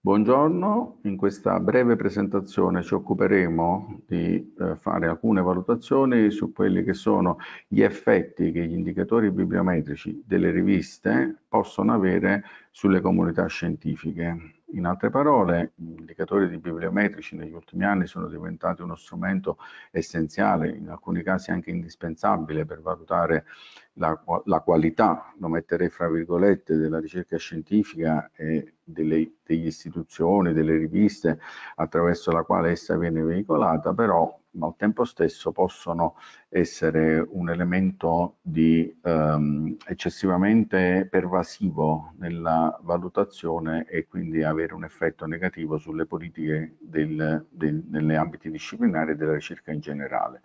Buongiorno, in questa breve presentazione ci occuperemo di eh, fare alcune valutazioni su quelli che sono gli effetti che gli indicatori bibliometrici delle riviste possono avere sulle comunità scientifiche. In altre parole, gli indicatori bibliometrici negli ultimi anni sono diventati uno strumento essenziale, in alcuni casi anche indispensabile per valutare la, la qualità, lo metterei fra virgolette, della ricerca scientifica e delle, delle istituzioni, delle riviste attraverso la quale essa viene veicolata, però ma al tempo stesso possono essere un elemento di, ehm, eccessivamente pervasivo nella valutazione e quindi avere un effetto negativo sulle politiche del, del, degli ambiti disciplinari e della ricerca in generale.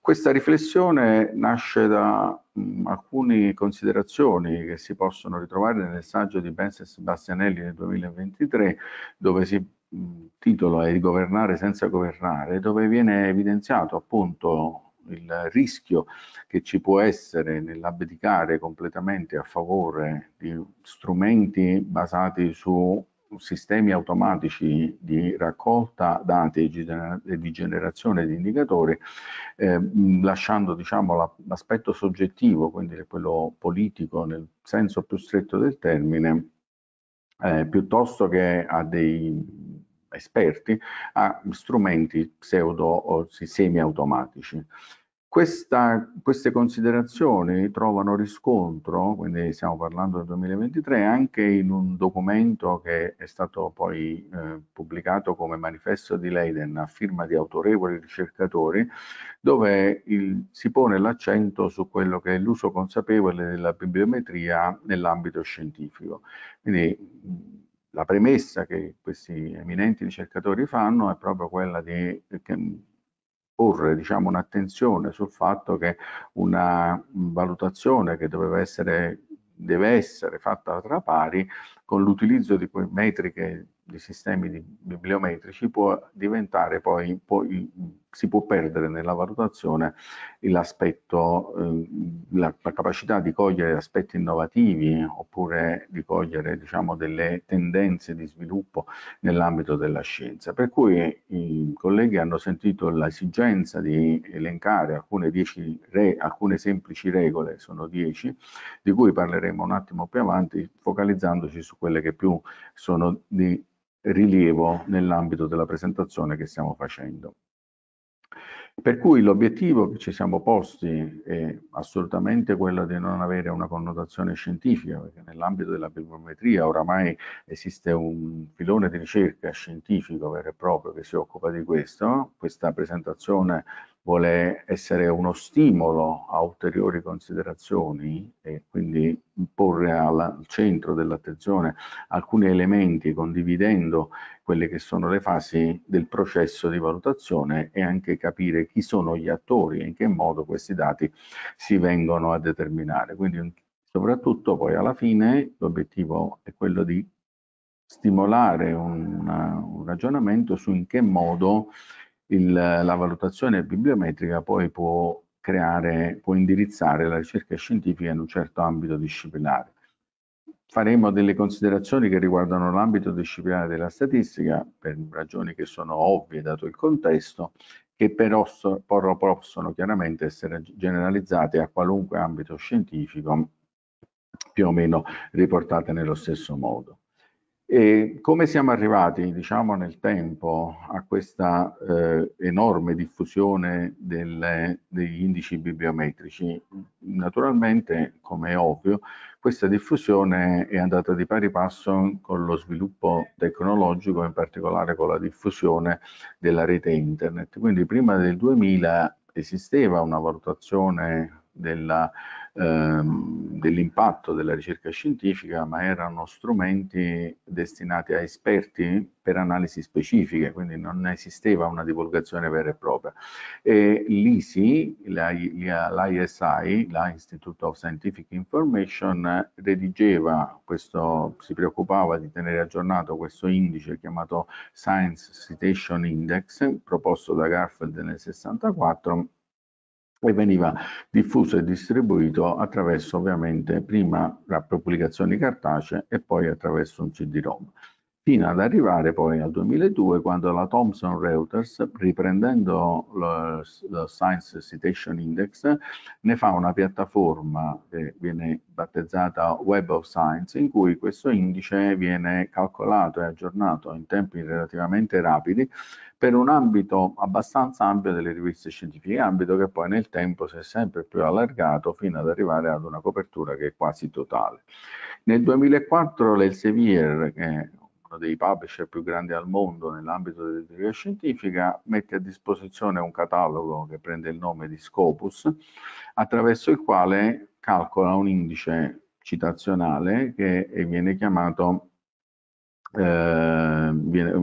Questa riflessione nasce da alcune considerazioni che si possono ritrovare nel saggio di Benz Sebastianelli del 2023, dove si titolo titola è Governare senza governare, dove viene evidenziato appunto il rischio che ci può essere nell'abdicare completamente a favore di strumenti basati su sistemi automatici di raccolta dati e di generazione di indicatori, eh, lasciando diciamo, l'aspetto soggettivo, quindi quello politico nel senso più stretto del termine, eh, piuttosto che a dei esperti, a strumenti pseudo o semi automatici. Questa, queste considerazioni trovano riscontro, quindi stiamo parlando del 2023, anche in un documento che è stato poi eh, pubblicato come manifesto di Leiden a firma di autorevoli ricercatori, dove il, si pone l'accento su quello che è l'uso consapevole della bibliometria nell'ambito scientifico. Quindi, la premessa che questi eminenti ricercatori fanno è proprio quella di porre diciamo, un'attenzione sul fatto che una valutazione che doveva essere deve essere fatta tra pari con l'utilizzo di metriche di sistemi di bibliometrici può diventare poi, poi si può perdere nella valutazione l'aspetto, eh, la, la, capacità di cogliere aspetti innovativi oppure di cogliere diciamo, delle tendenze di sviluppo nell'ambito della scienza. Per cui i colleghi hanno sentito l'esigenza di elencare alcune, dieci re, alcune semplici regole, sono dieci, di cui parleremo un attimo più avanti, focalizzandoci su quelle che più sono di rilievo nell'ambito della presentazione che stiamo facendo. Per cui l'obiettivo che ci siamo posti è assolutamente quello di non avere una connotazione scientifica, perché nell'ambito della bibliometria oramai esiste un filone di ricerca scientifico vero e proprio che si occupa di questo. Questa presentazione vuole essere uno stimolo a ulteriori considerazioni e quindi porre al centro dell'attenzione alcuni elementi condividendo quelle che sono le fasi del processo di valutazione e anche capire chi sono gli attori e in che modo questi dati si vengono a determinare. Quindi soprattutto poi alla fine l'obiettivo è quello di stimolare un, un ragionamento su in che modo il, la valutazione bibliometrica poi può creare, può indirizzare la ricerca scientifica in un certo ambito disciplinare. Faremo delle considerazioni che riguardano l'ambito disciplinare della statistica, per ragioni che sono ovvie dato il contesto, che però possono chiaramente essere generalizzate a qualunque ambito scientifico, più o meno riportate nello stesso modo. E come siamo arrivati diciamo, nel tempo a questa eh, enorme diffusione delle, degli indici bibliometrici? Naturalmente, come è ovvio, questa diffusione è andata di pari passo con lo sviluppo tecnologico, in particolare con la diffusione della rete internet. Quindi prima del 2000 esisteva una valutazione Ehm, dell'impatto ehm, dell della ricerca scientifica, ma erano strumenti destinati a esperti per analisi specifiche, quindi non esisteva una divulgazione vera e propria. E L'ISI, l'ISI, l'Institute of Scientific Information, redigeva questo, si preoccupava di tenere aggiornato questo indice chiamato Science Citation Index, proposto da Garfield nel 64 e veniva diffuso e distribuito attraverso ovviamente prima la pubblicazione cartacea e poi attraverso un CD-ROM fino ad arrivare poi al 2002 quando la Thomson Reuters, riprendendo lo, lo, Science Citation Index, ne fa una piattaforma che viene battezzata Web of Science, in cui questo indice viene calcolato e aggiornato in tempi relativamente rapidi per un ambito abbastanza ampio delle riviste scientifiche, ambito che poi nel tempo si è sempre più allargato fino ad arrivare ad una copertura che è quasi totale. Nel 2004 l'Elsevier, che uno dei publisher più grandi al mondo nell'ambito dell'editoria scientifica, mette a disposizione un catalogo che prende il nome di Scopus, attraverso il quale calcola un indice citazionale che viene chiamato eh,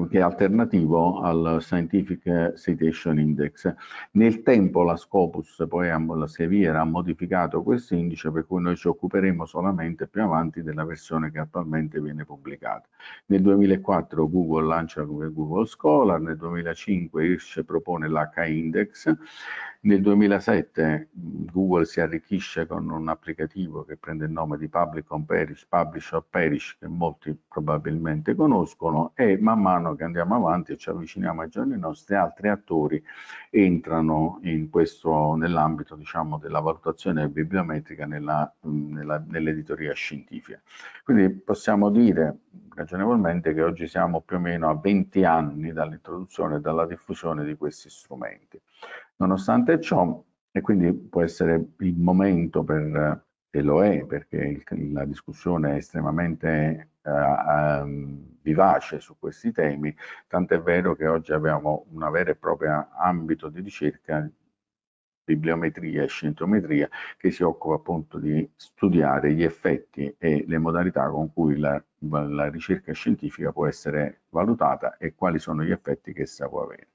che è alternativo al Scientific Citation Index. Nel tempo la Scopus, poi la Seviera, ha modificato questo indice, per cui noi ci occuperemo solamente più avanti della versione che attualmente viene pubblicata. Nel 2004 Google lancia Google Scholar, nel 2005 IRSH propone l'H-Index, nel 2007 Google si arricchisce con un applicativo che prende il nome di Public on Perish, Publish or Perish, che molti probabilmente conoscono e man mano che andiamo avanti e ci avviciniamo ai giorni nostri, altri attori entrano in nell'ambito diciamo, della valutazione bibliometrica nell'editoria nell scientifica. Quindi possiamo dire ragionevolmente che oggi siamo più o meno a 20 anni dall'introduzione e dalla diffusione di questi strumenti. Nonostante ciò, e quindi può essere il momento per e lo è perché il, la discussione è estremamente eh, ehm, vivace su questi temi, tant'è vero che oggi abbiamo un vero e proprio ambito di ricerca bibliometria e scientometria che si occupa appunto di studiare gli effetti e le modalità con cui la, la ricerca scientifica può essere valutata e quali sono gli effetti che essa può avere.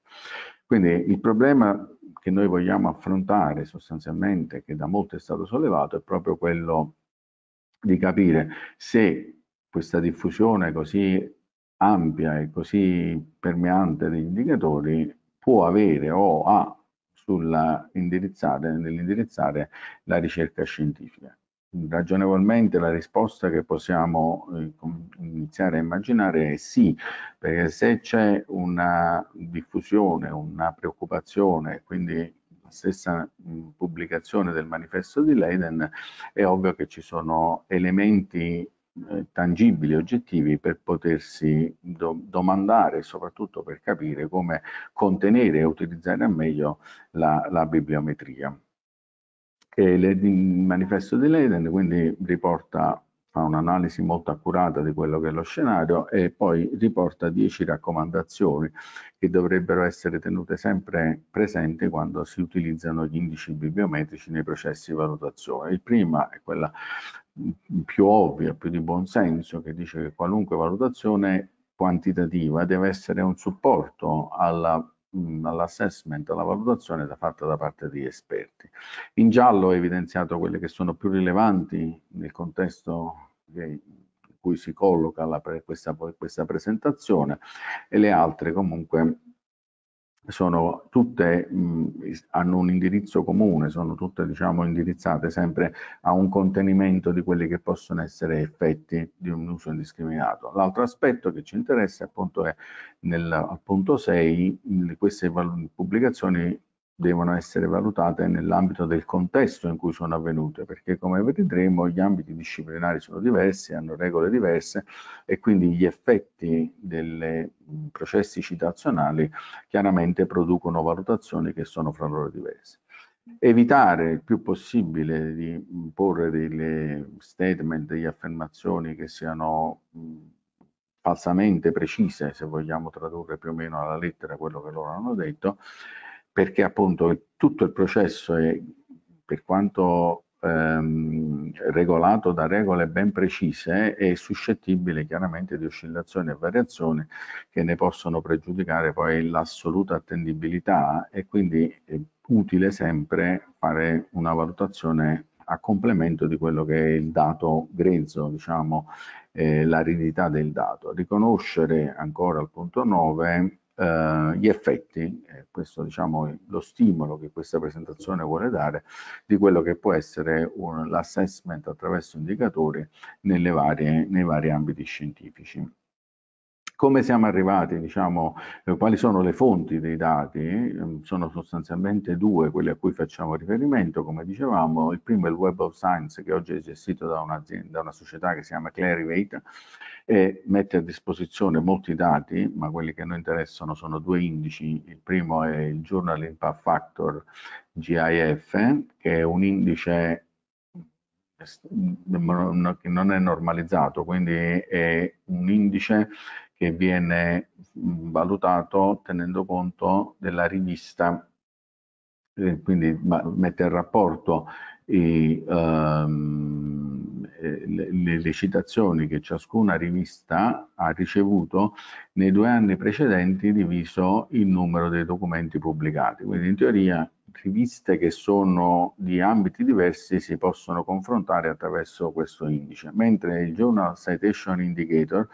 Quindi il problema che noi vogliamo affrontare sostanzialmente, che da molto è stato sollevato, è proprio quello di capire se questa diffusione così ampia e così permeante degli indicatori può avere o ha nell'indirizzare la ricerca scientifica ragionevolmente la risposta che possiamo eh, iniziare a immaginare è sì, perché se c'è una diffusione, una preoccupazione, quindi la stessa pubblicazione del manifesto di Leiden, è ovvio che ci sono elementi eh, tangibili, oggettivi per potersi do domandare, soprattutto per capire come contenere e utilizzare al meglio la, la bibliometria che è il manifesto di Leiden, quindi riporta, fa un'analisi molto accurata di quello che è lo scenario e poi riporta dieci raccomandazioni che dovrebbero essere tenute sempre presenti quando si utilizzano gli indici bibliometrici nei processi di valutazione. Il primo è quella più ovvia, più di buon senso, che dice che qualunque valutazione quantitativa deve essere un supporto alla Mm, all'assessment, alla valutazione da fatta da parte di esperti. In giallo ho evidenziato quelle che sono più rilevanti nel contesto che cui si colloca la, questa, questa, presentazione e le altre comunque sono tutte, mh, hanno un indirizzo comune, sono tutte diciamo, indirizzate sempre a un contenimento di quelli che possono essere effetti di un uso indiscriminato. L'altro aspetto che ci interessa appunto è nel, al punto 6 queste pubblicazioni devono essere valutate nell'ambito del contesto in cui sono avvenute, perché come vedremo gli ambiti disciplinari sono diversi, hanno regole diverse e quindi gli effetti dei processi citazionali chiaramente producono valutazioni che sono fra loro diverse. Evitare il più possibile di porre delle statement, delle affermazioni che siano falsamente precise, se vogliamo tradurre più o meno alla lettera quello che loro hanno detto, perché appunto tutto il processo è, per quanto ehm, regolato da regole ben precise, è suscettibile chiaramente di oscillazioni e variazioni che ne possono pregiudicare poi l'assoluta attendibilità e quindi è utile sempre fare una valutazione a complemento di quello che è il dato grezzo, diciamo eh, l'aridità del dato. Riconoscere ancora al punto 9 eh, gli effetti, questo diciamo lo stimolo che questa presentazione vuole dare di quello che può essere l'assessment attraverso indicatori varie, nei vari ambiti scientifici come siamo arrivati, diciamo, eh, quali sono le fonti dei dati, ehm, sono sostanzialmente due quelle a cui facciamo riferimento, come dicevamo, il primo è il Web of Science che oggi è gestito da, da una società che si chiama Clarivate e mette a disposizione molti dati, ma quelli che noi interessano sono due indici, il primo è il Journal Impact Factor GIF, che è un indice mm, che non è normalizzato, quindi è un indice che viene valutato tenendo conto della rivista, eh, quindi mette in rapporto i, ehm, le, le citazioni che ciascuna rivista ha ricevuto nei due anni precedenti diviso il numero dei documenti pubblicati. Quindi in teoria riviste che sono di ambiti diversi si possono confrontare attraverso questo indice, mentre il Journal Citation Indicator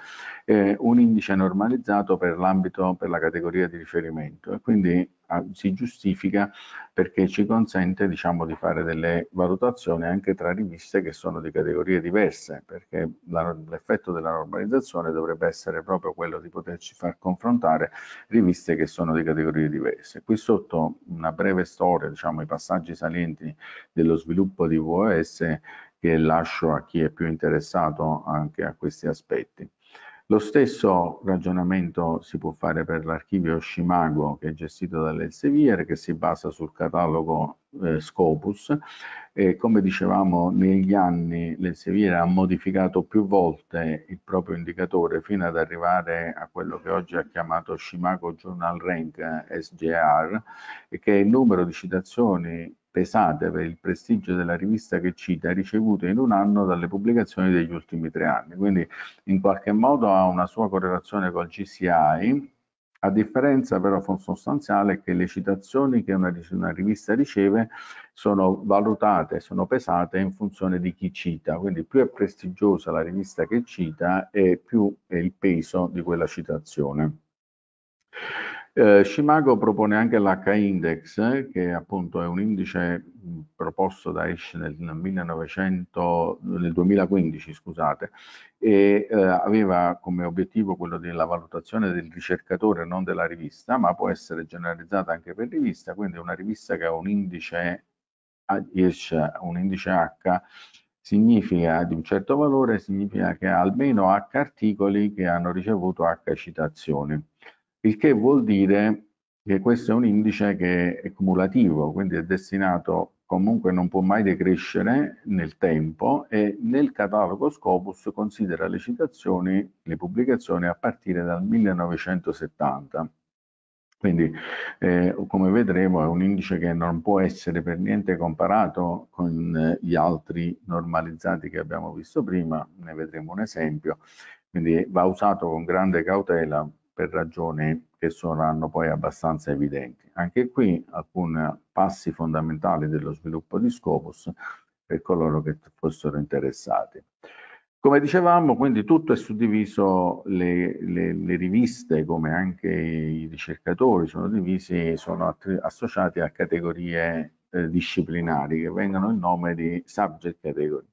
è un indice normalizzato per l'ambito, per la categoria di riferimento e quindi si giustifica perché ci consente diciamo, di fare delle valutazioni anche tra riviste che sono di categorie diverse, perché l'effetto della normalizzazione dovrebbe essere proprio quello di poterci far confrontare riviste che sono di categorie diverse. Qui sotto una breve storia, diciamo, i passaggi salienti dello sviluppo di VOS che lascio a chi è più interessato anche a questi aspetti. Lo stesso ragionamento si può fare per l'archivio Shimago che è gestito dall'Elsevier che si basa sul catalogo eh, Scopus e come dicevamo negli anni l'Elsevier ha modificato più volte il proprio indicatore fino ad arrivare a quello che oggi ha chiamato Shimago Journal Rank eh, SGR e che è il numero di citazioni pesate per il prestigio della rivista che cita, ricevute in un anno dalle pubblicazioni degli ultimi tre anni. Quindi in qualche modo ha una sua correlazione col GCI, a differenza però sostanziale è che le citazioni che una, una, rivista riceve sono valutate, sono pesate in funzione di chi cita, quindi più è prestigiosa la rivista che cita e più è il peso di quella citazione. Eh, Shimago propone anche l'H-index, che appunto è un indice mm, proposto da Esch nel, 1900, nel 2015 scusate, e eh, aveva come obiettivo quello della valutazione del ricercatore, non della rivista, ma può essere generalizzata anche per rivista, quindi una rivista che ha un indice, H, un indice H significa di un certo valore, significa che ha almeno H articoli che hanno ricevuto H citazioni il che vuol dire che questo è un indice che è cumulativo, quindi è destinato comunque non può mai decrescere nel tempo e nel catalogo Scopus considera le citazioni, le pubblicazioni a partire dal 1970. Quindi, eh, come vedremo, è un indice che non può essere per niente comparato con eh, gli altri normalizzati che abbiamo visto prima, ne vedremo un esempio, quindi va usato con grande cautela per ragioni che saranno poi abbastanza evidenti. Anche qui alcuni passi fondamentali dello sviluppo di Scopus per coloro che fossero interessati. Come dicevamo, quindi tutto è suddiviso, le, le, le riviste come anche i ricercatori sono divisi, sono associati a categorie eh, disciplinari che vengono il nome di subject category.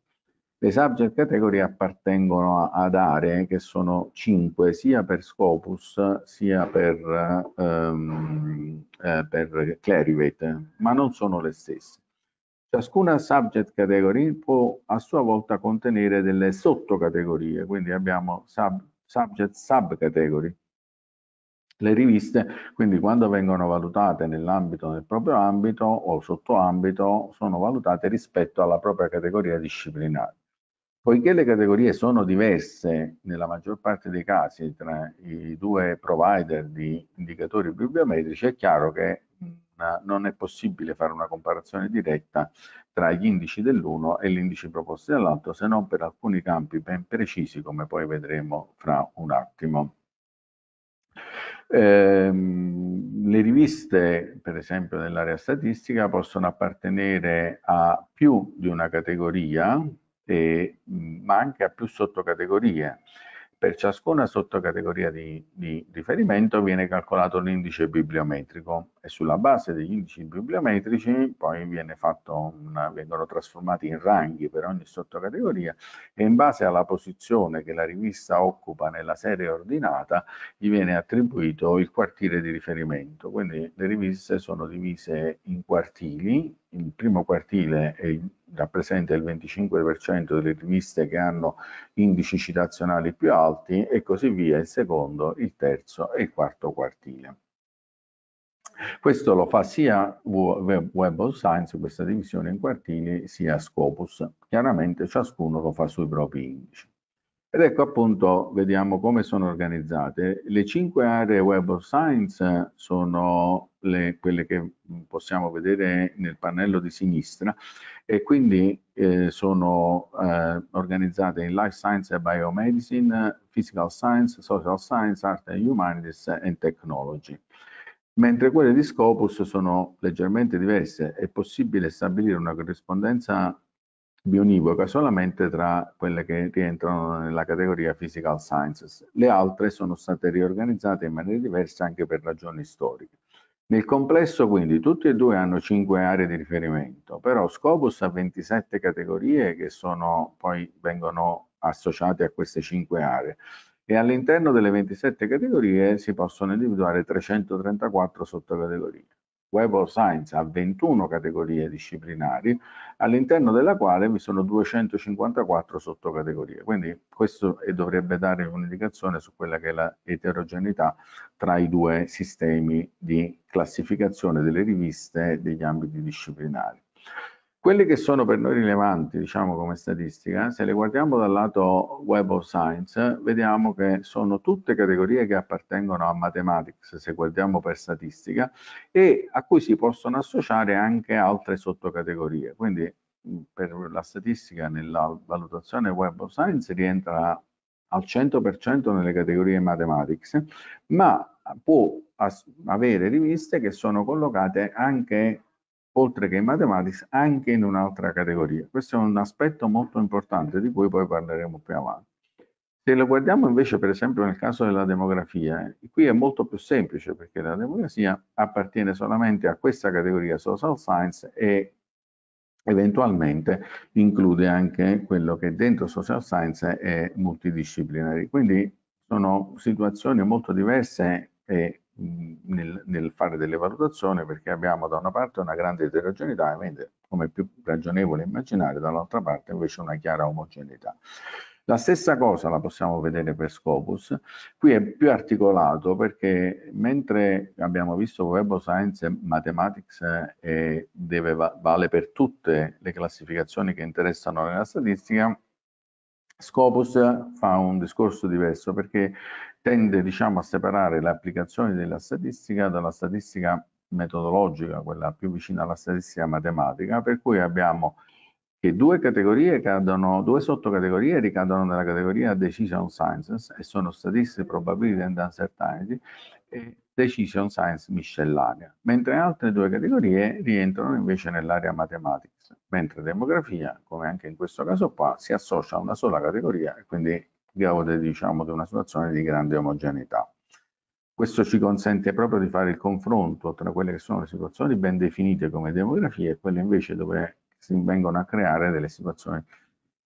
Le subject category appartengono ad aree che sono 5 sia per Scopus sia per, um, eh, per Clarivate, ma non sono le stesse. Ciascuna subject category può a sua volta contenere delle sottocategorie, quindi abbiamo sub, subject subcategory. Le riviste, quindi quando vengono valutate nell'ambito del proprio ambito o sottoambito, sono valutate rispetto alla propria categoria disciplinare. Poiché le categorie sono diverse nella maggior parte dei casi tra i due provider di indicatori bibliometrici, è chiaro che non è possibile fare una comparazione diretta tra gli indici dell'uno e gli indici proposti dall'altro, se non per alcuni campi ben precisi, come poi vedremo fra un attimo. Eh, le riviste, per esempio, dell'area statistica possono appartenere a più di una categoria, eh, ma anche a più sottocategorie. Per ciascuna sottocategoria di, di, riferimento viene calcolato l'indice bibliometrico e sulla base degli indici bibliometrici poi una, vengono trasformati in ranghi per ogni sottocategoria e in base alla posizione che la rivista occupa nella serie ordinata gli viene attribuito il quartiere di riferimento. Quindi le riviste sono divise in quartili il primo quartile è, rappresenta il 25% delle riviste che hanno indici citazionali più alti e così via il secondo, il terzo e il quarto quartile. Questo lo fa sia Web of Science, questa divisione in quartili, sia Scopus. Chiaramente ciascuno lo fa sui propri indici. Ed ecco appunto, vediamo come sono organizzate. Le cinque aree Web of Science sono le, quelle che possiamo vedere nel pannello di sinistra e quindi eh, sono eh, organizzate in Life Science e Biomedicine, Physical Science, Social Science, Art and Humanities e Technology. Mentre quelle di Scopus sono leggermente diverse, è possibile stabilire una corrispondenza bionivoca solamente tra quelle che rientrano nella categoria Physical Sciences. Le altre sono state riorganizzate in maniera diversa anche per ragioni storiche. Nel complesso quindi tutti e due hanno cinque aree di riferimento, però Scopus ha 27 categorie che sono, poi vengono associate a queste cinque aree e all'interno delle 27 categorie si possono individuare 334 sottocategorie. Web of Science ha 21 categorie disciplinari, all'interno della quale vi sono 254 sottocategorie. Quindi questo dovrebbe dare un'indicazione su quella che è la eterogeneità tra i due sistemi di classificazione delle riviste degli ambiti disciplinari. Quelle che sono per noi rilevanti, diciamo come statistica, se le guardiamo dal lato Web of Science, vediamo che sono tutte categorie che appartengono a Mathematics, se guardiamo per statistica, e a cui si possono associare anche altre sottocategorie. Quindi mm, per la statistica nella valutazione Web of Science rientra al 100% nelle categorie Mathematics, ma può avere riviste che sono collocate anche oltre che in mathematics, anche in un'altra categoria. Questo è un aspetto molto importante di cui poi parleremo più avanti. Se lo guardiamo invece per esempio nel caso della demografia, eh, qui è molto più semplice perché la demografia appartiene solamente a questa categoria social science e eventualmente include anche quello che dentro social science è multidisciplinare. Quindi sono situazioni molto diverse e nel, nel, fare delle valutazioni perché abbiamo da una parte una grande eterogeneità e come più ragionevole immaginare dall'altra parte invece una chiara omogeneità. La stessa cosa la possiamo vedere per Scopus, qui è più articolato perché mentre abbiamo visto Web of Science e Mathematics eh, deve, vale per tutte le classificazioni che interessano nella statistica, Scopus fa un discorso diverso perché tende diciamo, a separare le applicazioni della statistica dalla statistica metodologica, quella più vicina alla statistica matematica, per cui abbiamo che due categorie cadono, due sottocategorie ricadono nella categoria decision sciences e sono statistics, probability and uncertainty e Decision Science miscellanea, mentre altre due categorie rientrano invece nell'area Mathematics, mentre Demografia, come anche in questo caso qua, si associa a una sola categoria e quindi gode diciamo, di una situazione di grande omogeneità. Questo ci consente proprio di fare il confronto tra quelle che sono le situazioni ben definite come demografia e quelle invece dove si vengono a creare delle situazioni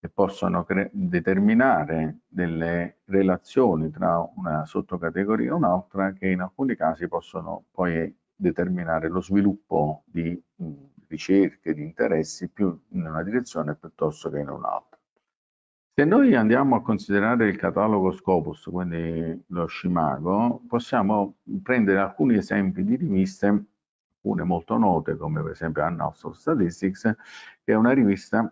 che possono determinare delle relazioni tra una sottocategoria e un'altra che in alcuni casi possono poi determinare lo sviluppo di mh, mm, ricerche, di interessi più in una direzione piuttosto che in un'altra. Se noi andiamo a considerare il catalogo Scopus, quindi lo Scimago, possiamo prendere alcuni esempi di riviste, alcune molto note come per esempio Annals of Statistics, che è una rivista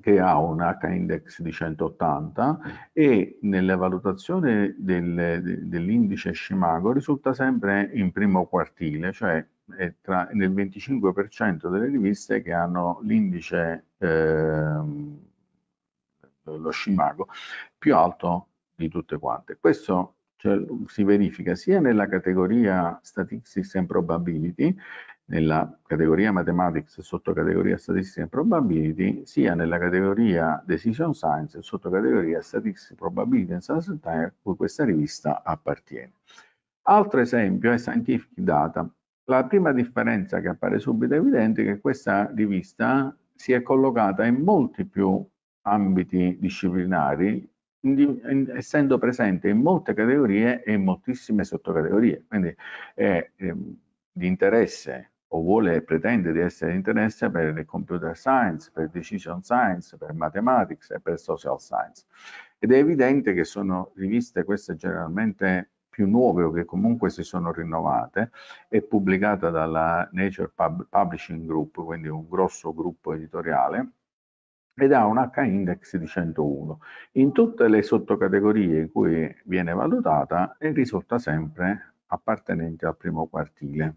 che ha un H-index di 180 e nella valutazione del, dell'indice Scimago risulta sempre in primo quartile, cioè è tra, nel 25% delle riviste che hanno l'indice, eh, lo Scimago, più alto di tutte quante. Questo cioè, si verifica sia nella categoria Statistics and Probability nella categoria Mathematics, sottocategoria Statistics and Probability, sia nella categoria Decision Science, sottocategoria Statistics, Probability and Science and Time, a cui questa rivista appartiene. Altro esempio è Scientific Data. La prima differenza che appare subito evidente è che questa rivista si è collocata in molti più ambiti disciplinari, essendo presente in molte categorie e in moltissime sottocategorie. Quindi è eh, di interesse o vuole e pretende di essere interesse per il computer science, per decision science, per mathematics e per social science. Ed è evidente che sono riviste queste generalmente più nuove o che comunque si sono rinnovate, è pubblicata dalla Nature Pub Publishing Group, quindi un grosso gruppo editoriale, ed ha un H-index di 101. In tutte le sottocategorie in cui viene valutata risulta sempre appartenente al primo quartile.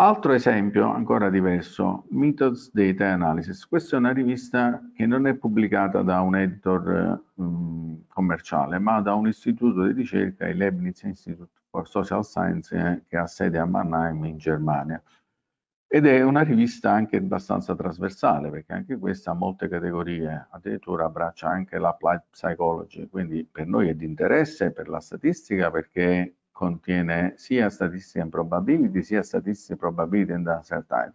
Altro esempio ancora diverso, Methods Data Analysis. Questa è una rivista che non è pubblicata da un editor um, commerciale, ma da un istituto di ricerca, il Leibniz Institute for Social Science, eh, che ha sede a Mannheim in Germania. Ed è una rivista anche abbastanza trasversale, perché anche questa ha molte categorie, addirittura abbraccia anche l'applied psychology, quindi per noi è di interesse per la statistica perché contiene sia statistiche improbability sia statistiche probability and answer time.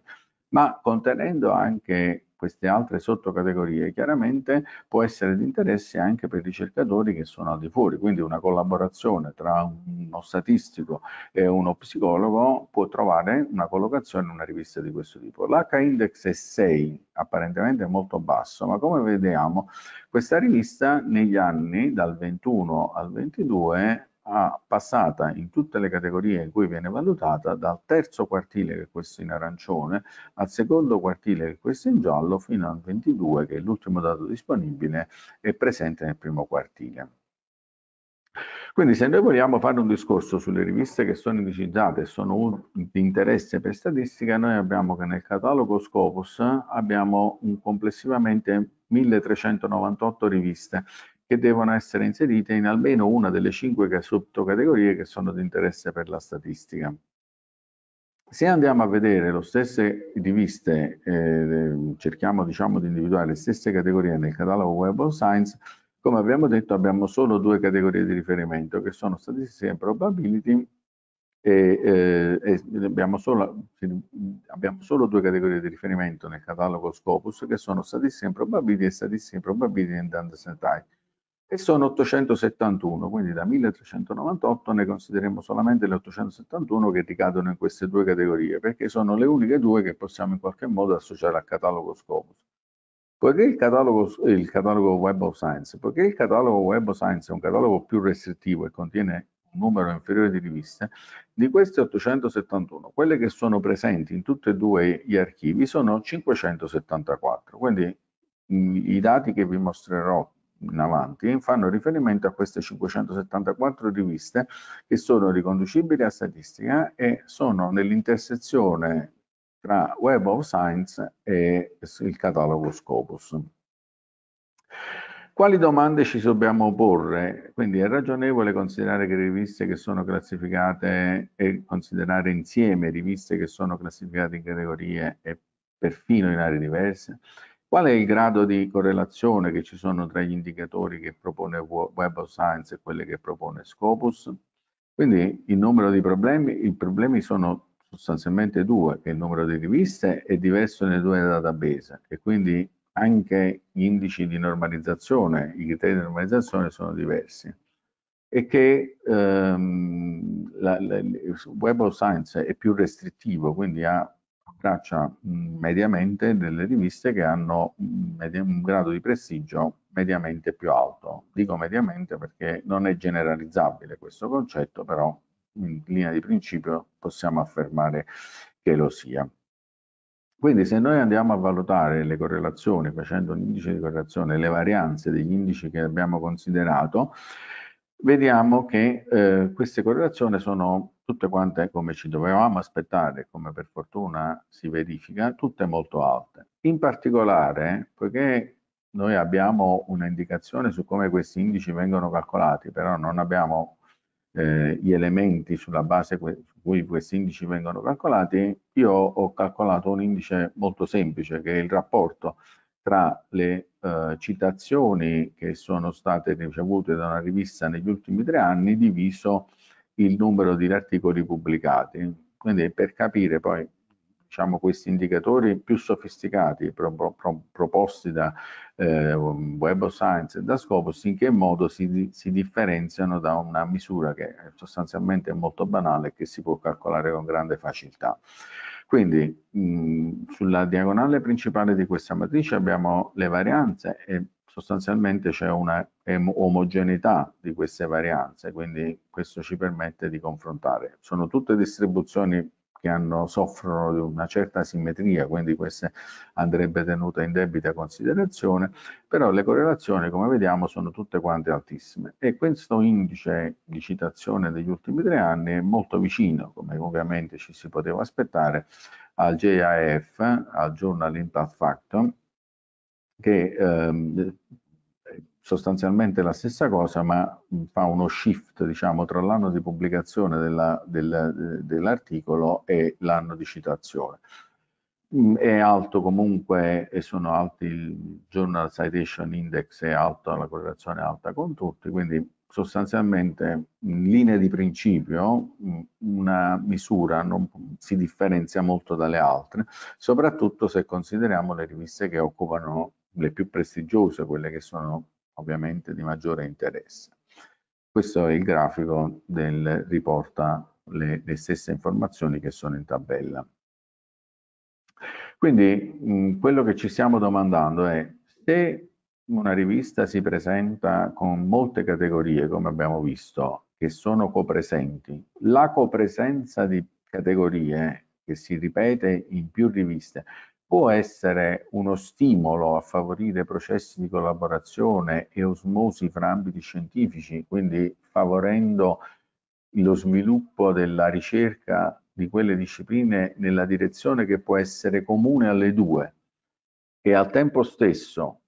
ma contenendo anche queste altre sottocategorie chiaramente può essere di interesse anche per i ricercatori che sono al di fuori, quindi una collaborazione tra uno statistico e uno psicologo può trovare una collocazione in una rivista di questo tipo. L'H-index è 6, apparentemente molto basso, ma come vediamo questa rivista negli anni dal 21 al 22 ha passata in tutte le categorie in cui viene valutata dal terzo quartile che è questo in arancione al secondo quartile che è questo in giallo fino al 22 che è l'ultimo dato disponibile e presente nel primo quartile. Quindi se noi vogliamo fare un discorso sulle riviste che sono indicizzate e sono di interesse per statistica, noi abbiamo che nel catalogo Scopus abbiamo complessivamente 1398 riviste che devono essere inserite in almeno una delle cinque sottocategorie che sono di interesse per la statistica. Se andiamo a vedere le stesse riviste, eh, cerchiamo diciamo, di individuare le stesse categorie nel catalogo Web of Science, come abbiamo detto abbiamo solo due categorie di riferimento che sono statistiche e probability e, eh, e abbiamo, solo, abbiamo, solo, due categorie di riferimento nel catalogo Scopus che sono statistiche improbabili e statistiche improbabili in Dandesentai e sono 871, quindi da 1398 ne consideriamo solamente le 871 che ricadono in queste due categorie, perché sono le uniche due che possiamo in qualche modo associare al catalogo Scopus. Poiché il catalogo, il catalogo Web of Science, poiché il catalogo Web of Science è un catalogo più restrittivo e contiene un numero inferiore di riviste, di queste 871, quelle che sono presenti in tutti e due gli archivi sono 574, quindi mm, i dati che vi mostrerò in avanti fanno riferimento a queste 574 riviste che sono riconducibili a statistica e sono nell'intersezione tra Web of Science e il catalogo Scopus. Quali domande ci dobbiamo porre? Quindi è ragionevole considerare che riviste che sono classificate e considerare insieme riviste che sono classificate in categorie e perfino in aree diverse? Qual è il grado di correlazione che ci sono tra gli indicatori che propone Web of Science e quelli che propone Scopus? Quindi il numero di problemi, i problemi sono sostanzialmente due, che il numero di riviste è diverso nei due database e quindi anche gli indici di normalizzazione, i criteri di normalizzazione sono diversi e che ehm, la, la, Web of Science è più restrittivo, quindi ha traccia mh, mm, mediamente delle riviste che hanno mh, mm, un grado di prestigio mediamente più alto. Dico mediamente perché non è generalizzabile questo concetto, però in linea di principio possiamo affermare che lo sia. Quindi se noi andiamo a valutare le correlazioni facendo un indice di correlazione, le varianze degli indici che abbiamo considerato, vediamo che eh, queste correlazioni sono tutte quante come ci dovevamo aspettare, come per fortuna si verifica, tutte molto alte. In particolare, poiché noi abbiamo un'indicazione su come questi indici vengono calcolati, però non abbiamo eh, gli elementi sulla base su cui questi indici vengono calcolati, io ho calcolato un indice molto semplice che è il rapporto tra le eh, citazioni che sono state ricevute da una rivista negli ultimi tre anni diviso il numero di articoli pubblicati. Quindi per capire poi diciamo, questi indicatori più sofisticati pro, pro, proposti da eh, Web of Science e da Scopus, in che modo si, si differenziano da una misura che sostanzialmente è molto banale e che si può calcolare con grande facilità. Quindi mh, mm, sulla diagonale principale di questa matrice abbiamo le varianze e sostanzialmente c'è una omogeneità di queste varianze, quindi questo ci permette di confrontare. Sono tutte distribuzioni che hanno, soffrono di una certa simmetria, quindi questa andrebbe tenuta in debita considerazione, però le correlazioni come vediamo sono tutte quante altissime e questo indice di citazione degli ultimi tre anni è molto vicino, come ovviamente ci si poteva aspettare, al JIF, al Journal Impact Factor, che ehm, sostanzialmente la stessa cosa, ma fa uno shift diciamo, tra l'anno di pubblicazione dell'articolo e l'anno di citazione. Mm, è alto comunque, e sono alti il Journal Citation Index, è alto, la correlazione è alta con tutti, quindi sostanzialmente in linea di principio mm, una misura non si differenzia molto dalle altre, soprattutto se consideriamo le riviste che occupano le più prestigiose, quelle che sono ovviamente di maggiore interesse. Questo è il grafico del riporta le, le stesse informazioni che sono in tabella. Quindi mh, quello che ci stiamo domandando è se una rivista si presenta con molte categorie, come abbiamo visto, che sono copresenti, la copresenza di categorie che si ripete in più riviste può essere uno stimolo a favorire processi di collaborazione e osmosi fra ambiti scientifici, quindi favorendo lo sviluppo della ricerca di quelle discipline nella direzione che può essere comune alle due e al tempo stesso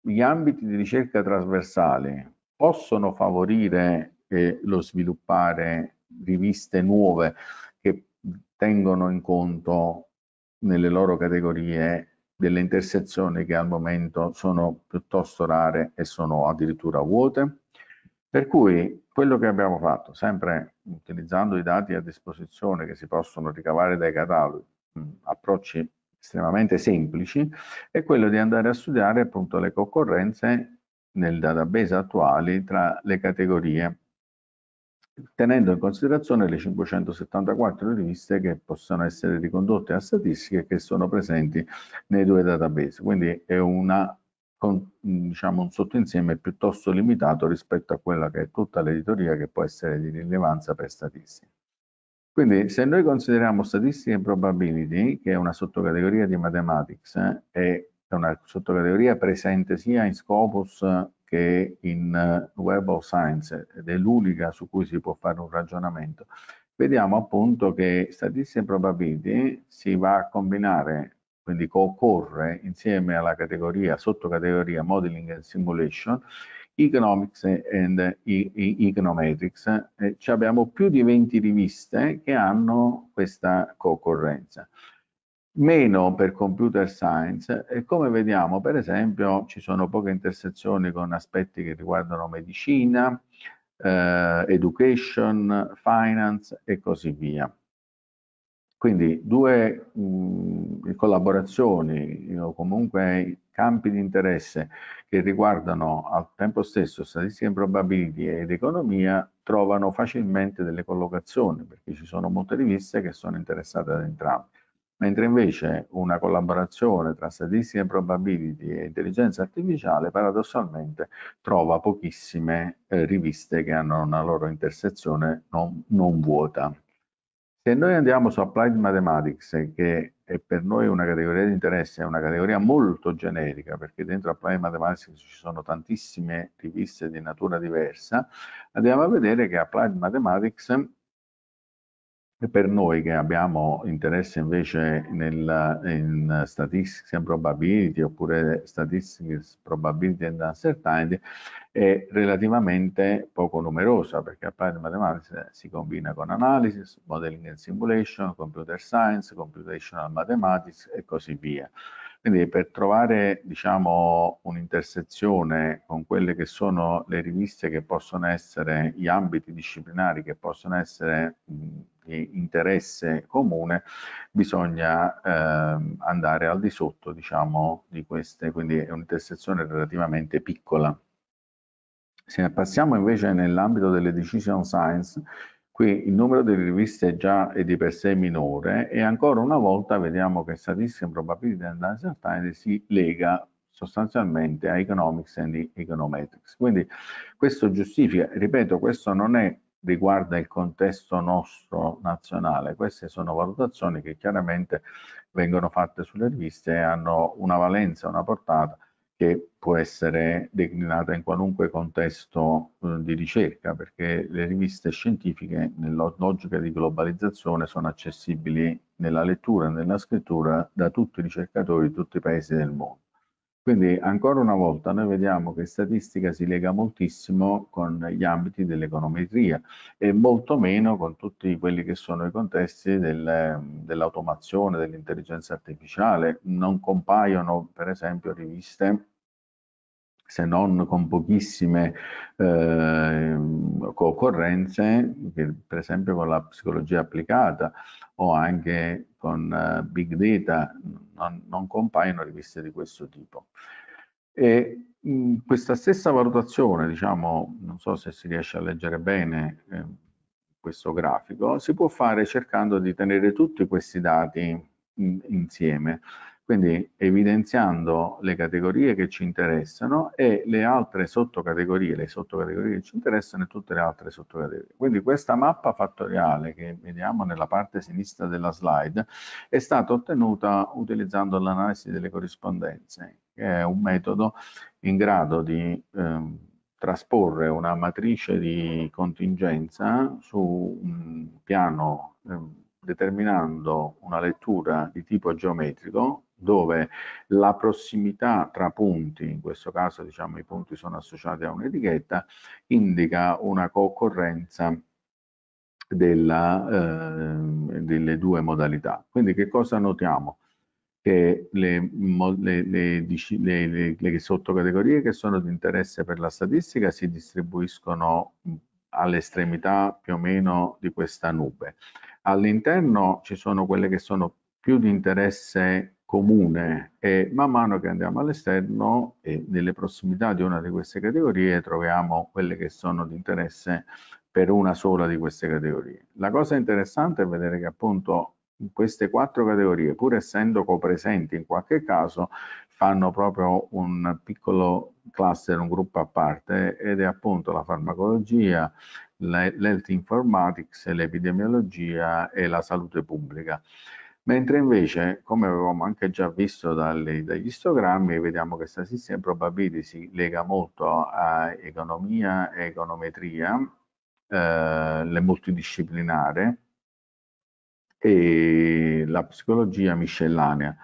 gli ambiti di ricerca trasversali possono favorire eh, lo sviluppare riviste nuove che tengono in conto nelle loro categorie delle intersezioni che al momento sono piuttosto rare e sono addirittura vuote. Per cui quello che abbiamo fatto, sempre utilizzando i dati a disposizione che si possono ricavare dai cataloghi, mm, approcci estremamente semplici, è quello di andare a studiare appunto le concorrenze nel database attuali tra le categorie tenendo in considerazione le 574 riviste che possono essere ricondotte a statistiche che sono presenti nei due database. Quindi è una, diciamo, un sottoinsieme piuttosto limitato rispetto a quella che è tutta l'editoria che può essere di rilevanza per statistiche. Quindi se noi consideriamo Statistics and Probability, che è una sottocategoria di Mathematics, eh, e è una sottocategoria presente sia in Scopus che in eh, Web of Science ed è l'unica su cui si può fare un ragionamento. Vediamo appunto che statistiche probability si va a combinare, quindi occorre insieme alla categoria, sottocategoria modeling and simulation, economics and econometrics. Ci abbiamo più di 20 riviste che hanno questa concorrenza. Co meno per computer science e come vediamo per esempio ci sono poche intersezioni con aspetti che riguardano medicina, eh, education, finance e così via. Quindi due mh, mm, collaborazioni eh, o comunque campi di interesse che riguardano al tempo stesso statistiche and probability ed economia trovano facilmente delle collocazioni perché ci sono molte riviste che sono interessate ad entrambi mentre invece una collaborazione tra statistiche probability e intelligenza artificiale paradossalmente trova pochissime eh, riviste che hanno una loro intersezione non, non vuota. Se noi andiamo su Applied Mathematics, che è per noi una categoria di interesse, è una categoria molto generica, perché dentro Applied Mathematics ci sono tantissime riviste di natura diversa, andiamo a vedere che Applied Mathematics e per noi che abbiamo interesse invece nel, in statistics and probability oppure statistics, probability and uncertainty è relativamente poco numerosa perché applied mathematics si combina con analysis, modeling and simulation, computer science, computational mathematics e così via. Quindi per trovare diciamo, un'intersezione con quelle che sono le riviste che possono essere gli ambiti disciplinari, che possono essere di interesse comune, bisogna eh, andare al di sotto diciamo, di queste, quindi è un'intersezione relativamente piccola. Se passiamo invece nell'ambito delle decision science, Qui il numero delle riviste è già è di per sé minore e ancora una volta vediamo che Statistics and Probability and Data si lega sostanzialmente a Economics and Econometrics. Quindi questo giustifica, ripeto, questo non è riguarda il contesto nostro nazionale. Queste sono valutazioni che chiaramente vengono fatte sulle riviste e hanno una valenza, una portata che può essere declinata in qualunque contesto eh, di ricerca, perché le riviste scientifiche nella logica di globalizzazione sono accessibili nella lettura e nella scrittura da tutti i ricercatori di tutti i paesi del mondo. Quindi ancora una volta noi vediamo che statistica si lega moltissimo con gli ambiti dell'econometria e molto meno con tutti quelli che sono i contesti del, dell'automazione, dell'intelligenza artificiale. Non compaiono per esempio riviste se non con pochissime eh, concorrenze, per esempio con la psicologia applicata o anche con eh, big data, non, non, compaiono riviste di questo tipo. E, mh, mm, questa stessa valutazione, diciamo, non so se si riesce a leggere bene eh, questo grafico, si può fare cercando di tenere tutti questi dati mh, mm, insieme quindi evidenziando le categorie che ci interessano e le altre sottocategorie, le sottocategorie che ci interessano e tutte le altre sottocategorie. Quindi questa mappa fattoriale che vediamo nella parte sinistra della slide è stata ottenuta utilizzando l'analisi delle corrispondenze, che è un metodo in grado di ehm, trasporre una matrice di contingenza su un piano ehm, determinando una lettura di tipo geometrico dove la prossimità tra punti, in questo caso diciamo i punti sono associati a un'etichetta, indica una concorrenza della, eh, delle due modalità. Quindi che cosa notiamo? Che le, le, le, le sottocategorie che sono di interesse per la statistica si distribuiscono all'estremità più o meno di questa nube. All'interno ci sono quelle che sono più di interesse comune e man mano che andiamo all'esterno e nelle prossimità di una di queste categorie troviamo quelle che sono di interesse per una sola di queste categorie. La cosa interessante è vedere che appunto queste quattro categorie, pur essendo copresenti in qualche caso, fanno proprio un piccolo cluster, un gruppo a parte ed è appunto la farmacologia, l'health informatics, l'epidemiologia e la salute pubblica mentre invece, come avevamo anche già visto dalle, dagli istogrammi, vediamo che statistica and probability si lega molto a economia e econometria, eh, le multidisciplinare e la psicologia miscellanea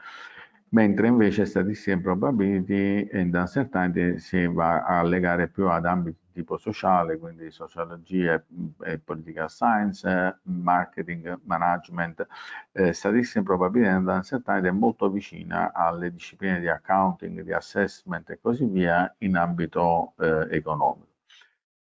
mentre invece Statistics and Probability and Uncertainty si va a legare più ad ambiti tipo sociale, quindi sociologia e, political science, marketing, management, eh, statistica e probabilità dell'anzianità ed è molto vicina alle discipline di accounting, di assessment e così via in ambito eh, economico.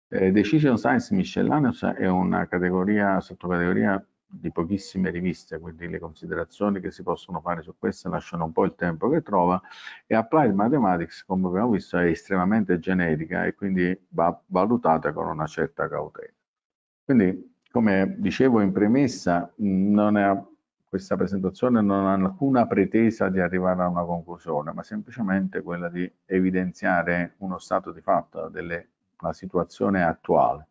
Eh, Decision Science Miscellaneous è una categoria, sottocategoria di pochissime riviste, quindi le considerazioni che si possono fare su queste lasciano un po' il tempo che trova e Applied Mathematics, come abbiamo visto, è estremamente generica e quindi va valutata con una certa cautela. Quindi, come dicevo in premessa, è, questa presentazione non ha alcuna pretesa di arrivare a una conclusione, ma semplicemente quella di evidenziare uno stato di fatto della situazione attuale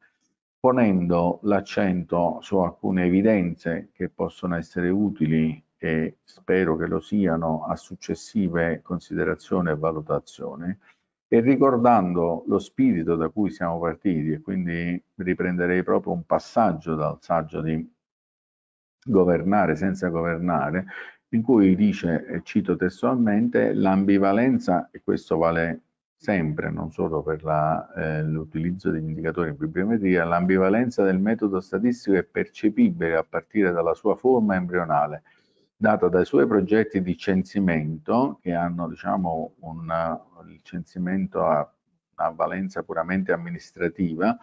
ponendo l'accento su alcune evidenze che possono essere utili e spero che lo siano a successive considerazioni e valutazioni e ricordando lo spirito da cui siamo partiti e quindi riprenderei proprio un passaggio dal saggio di governare senza governare in cui dice, cito testualmente, l'ambivalenza, e questo vale sempre, non solo per eh, l'utilizzo eh, degli indicatori in bibliometria, l'ambivalenza del metodo statistico è percepibile a partire dalla sua forma embrionale, data dai suoi progetti di censimento, che hanno diciamo, un, il censimento a una valenza puramente amministrativa,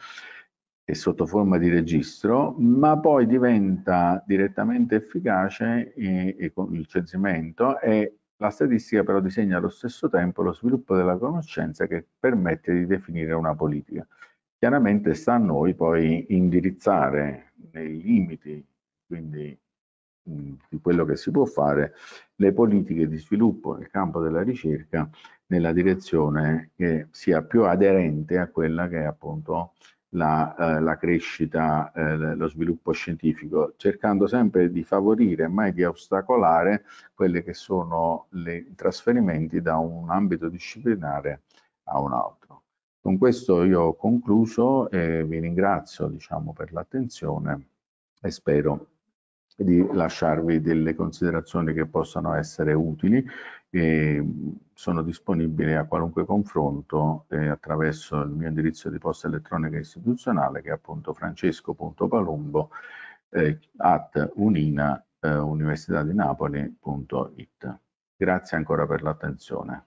e sotto forma di registro, ma poi diventa direttamente efficace eh, con il censimento e la statistica però disegna allo stesso tempo lo sviluppo della conoscenza che permette di definire una politica. Chiaramente sta a noi poi indirizzare nei limiti, quindi mm, di quello che si può fare, le politiche di sviluppo nel campo della ricerca nella direzione che sia più aderente a quella che è appunto la, eh, la crescita, eh, lo sviluppo scientifico, cercando sempre di favorire e mai di ostacolare quelli che sono i trasferimenti da un ambito disciplinare a un altro. Con questo io ho concluso e vi ringrazio diciamo, per l'attenzione e spero di lasciarvi delle considerazioni che possano essere utili e sono disponibile a qualunque confronto eh, attraverso il mio indirizzo di posta elettronica istituzionale che è appunto francesco.palumbo eh, at unina eh, università di Napoli.it. Grazie ancora per l'attenzione.